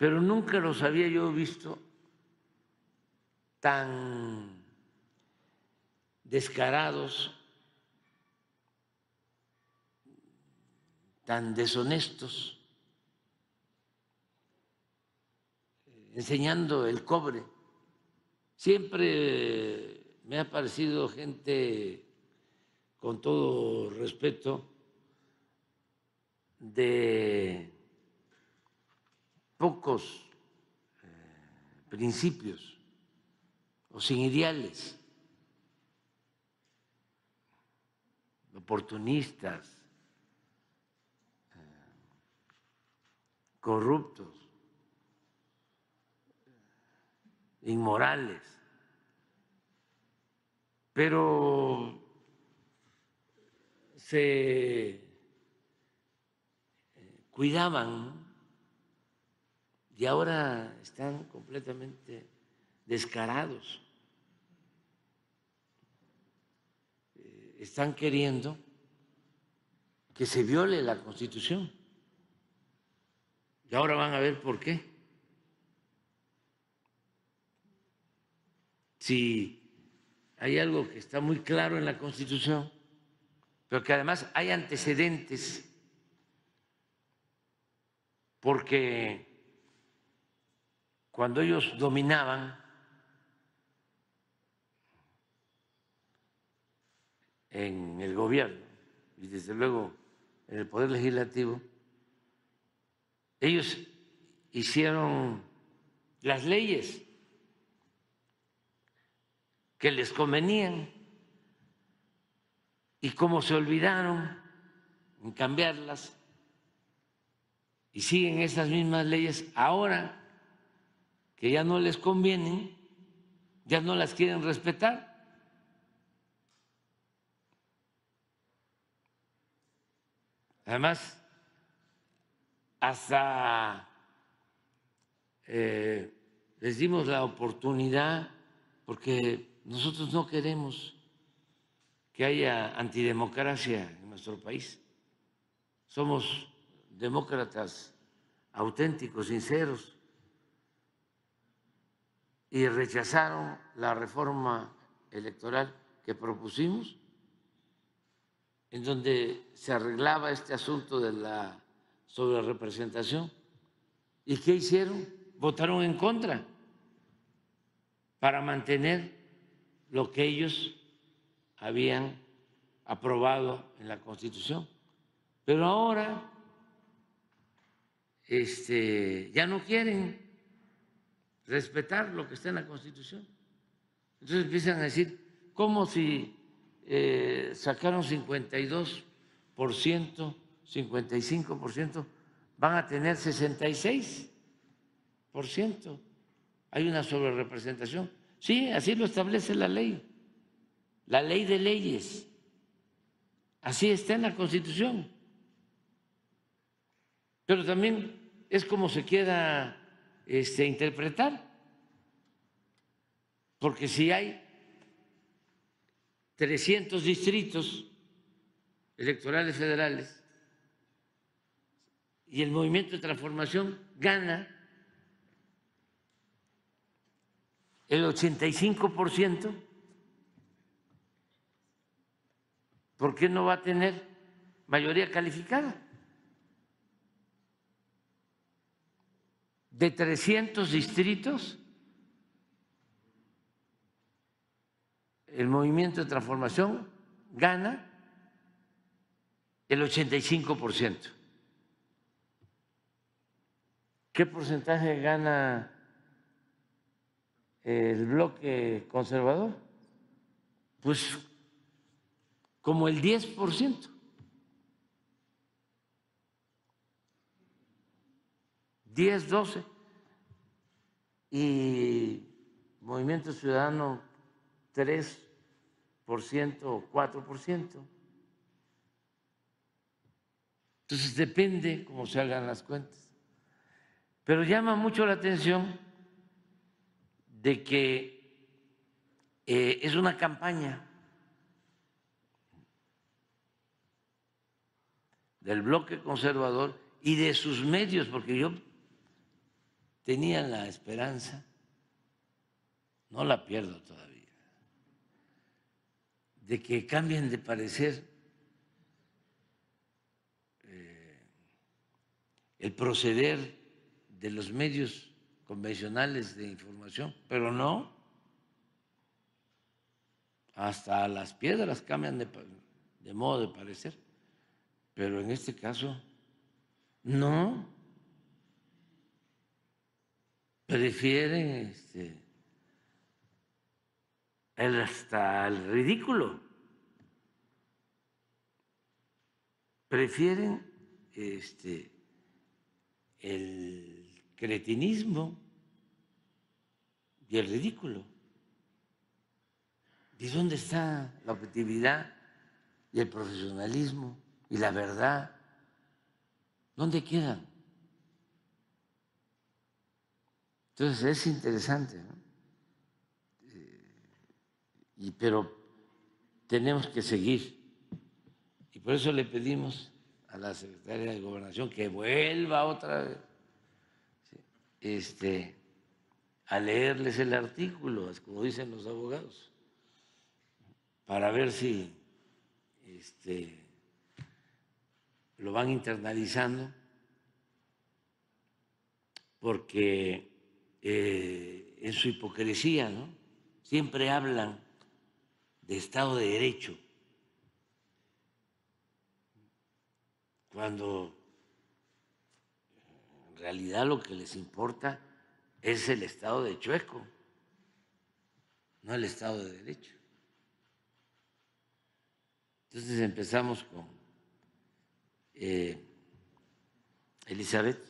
pero nunca los había yo visto tan descarados, tan deshonestos, enseñando el cobre. Siempre me ha parecido gente, con todo respeto, de pocos eh, principios o sin ideales, oportunistas, eh, corruptos, inmorales, pero se eh, cuidaban y ahora están completamente descarados. Eh, están queriendo que se viole la constitución. Y ahora van a ver por qué. Si hay algo que está muy claro en la constitución, pero que además hay antecedentes, porque cuando ellos dominaban en el gobierno y desde luego en el poder legislativo, ellos hicieron las leyes que les convenían y como se olvidaron en cambiarlas y siguen esas mismas leyes ahora que ya no les convienen, ya no las quieren respetar. Además, hasta eh, les dimos la oportunidad, porque nosotros no queremos que haya antidemocracia en nuestro país. Somos demócratas auténticos, sinceros y rechazaron la reforma electoral que propusimos, en donde se arreglaba este asunto de la sobrerepresentación. ¿Y qué hicieron? Votaron en contra para mantener lo que ellos habían aprobado en la Constitución. Pero ahora este, ya no quieren respetar lo que está en la Constitución. Entonces empiezan a decir, como si eh, sacaron 52%, 55%, van a tener 66%. Hay una sobrerepresentación. Sí, así lo establece la ley, la ley de leyes. Así está en la Constitución. Pero también es como se queda este, interpretar. Porque si hay 300 distritos electorales federales y el movimiento de transformación gana el 85%, ¿por qué no va a tener mayoría calificada? de 300 distritos, el movimiento de transformación gana el 85%. ¿Qué porcentaje gana el bloque conservador? Pues como el 10%. ¿10, 12? y Movimiento Ciudadano 3% o 4%. Entonces depende cómo se hagan las cuentas. Pero llama mucho la atención de que eh, es una campaña del bloque conservador y de sus medios, porque yo tenía la esperanza, no la pierdo todavía, de que cambien de parecer eh, el proceder de los medios convencionales de información, pero no, hasta las piedras cambian de modo de parecer, pero en este caso no prefieren este, el hasta el ridículo, prefieren este, el cretinismo y el ridículo. ¿Y dónde está la objetividad y el profesionalismo y la verdad? ¿Dónde quedan? Entonces es interesante, eh, pero tenemos que seguir. Y por eso le pedimos a la secretaria de Gobernación que vuelva otra vez este, a leerles el artículo, como dicen los abogados, para ver si este, lo van internalizando, porque eh, en su hipocresía, ¿no? Siempre hablan de Estado de Derecho. Cuando en realidad lo que les importa es el Estado de Chueco, no el Estado de Derecho. Entonces empezamos con eh, Elizabeth.